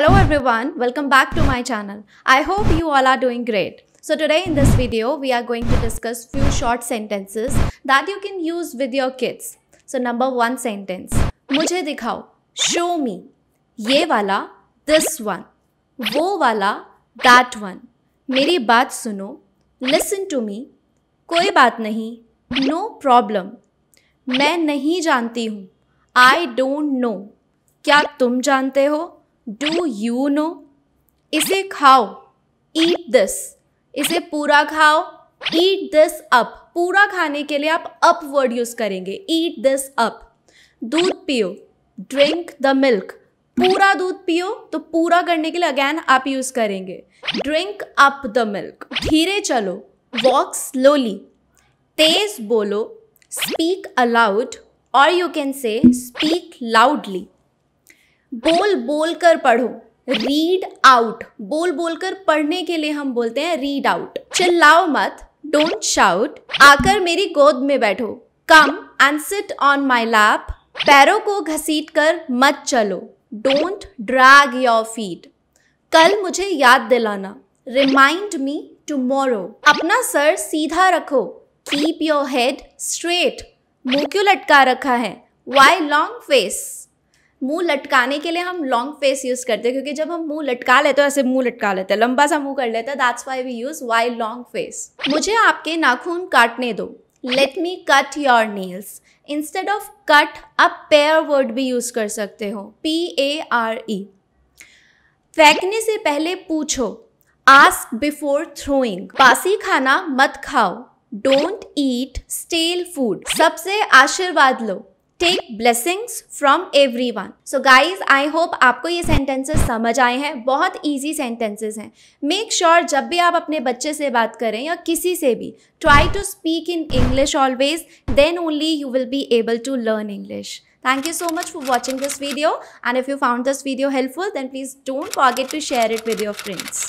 Hello everyone, welcome back to my channel. I hope you all are doing great. So today in this video, we are going to discuss few short sentences that you can use with your kids. So number one sentence, मुझे दिखाओ, show me, ये वाला, this one, वो वाला, that one, मेरी बात सुनो, listen to me, कोई बात नहीं, no problem, मैं नहीं जानती हूँ, I don't know, क्या तुम जानते हो? डू यू नो इसे खाओ ईट दिस इसे पूरा खाओ ईट दिस अप पूरा खाने के लिए आप अप वर्ड यूज़ करेंगे ईट दिस अप दूध पियो ड्रिंक द मिल्क पूरा दूध पियो तो पूरा करने के लिए अगैन आप यूज़ करेंगे ड्रिंक अप द मिल्क धीरे चलो वॉक स्लोली तेज बोलो स्पीक अलाउड और you can say speak loudly बोल बोल कर पढ़ो रीड आउट बोल बोल कर पढ़ने के लिए हम बोलते हैं रीड आउट चिल्लाओ मत डोंट शाउट आकर मेरी गोद में बैठो come and sit on my lap पैरों को घसीट कर मत चलो डोंट ड्रैग योर फीट कल मुझे याद दिलाना रिमाइंड मी टूमोरो अपना सर सीधा रखो कीप योर हेड स्ट्रेट मुंह क्यों लटका रखा है वाई लॉन्ग फेस मुंह लटकाने के लिए हम लॉन्ग फेस यूज़ करते हैं क्योंकि जब हम मुंह लटका लेते हैं ऐसे मुंह लटका लेते हैं लंबा सा मुंह कर लेते हैं that's why we use why long face मुझे आपके नाखून काटने दो let me cut your nails instead of cut आप पेयर वर्ड भी यूज़ कर सकते हो पी ए आर ई फेंकने से पहले पूछो आस्क बिफोर थ्रोइंग बासी खाना मत खाओ डोंट ईट स्टेल फूड सबसे आशीर्वाद लो take blessings from everyone so guys I hope आपको ये सेंटेंसेस समझ आए हैं बहुत ईजी सेंटेंसेज हैं मेक श्योर जब भी आप अपने बच्चे से बात करें या किसी से भी try to speak in English always then only you will be able to learn English thank you so much for watching this video and if you found this video helpful then please don't forget to share it with your friends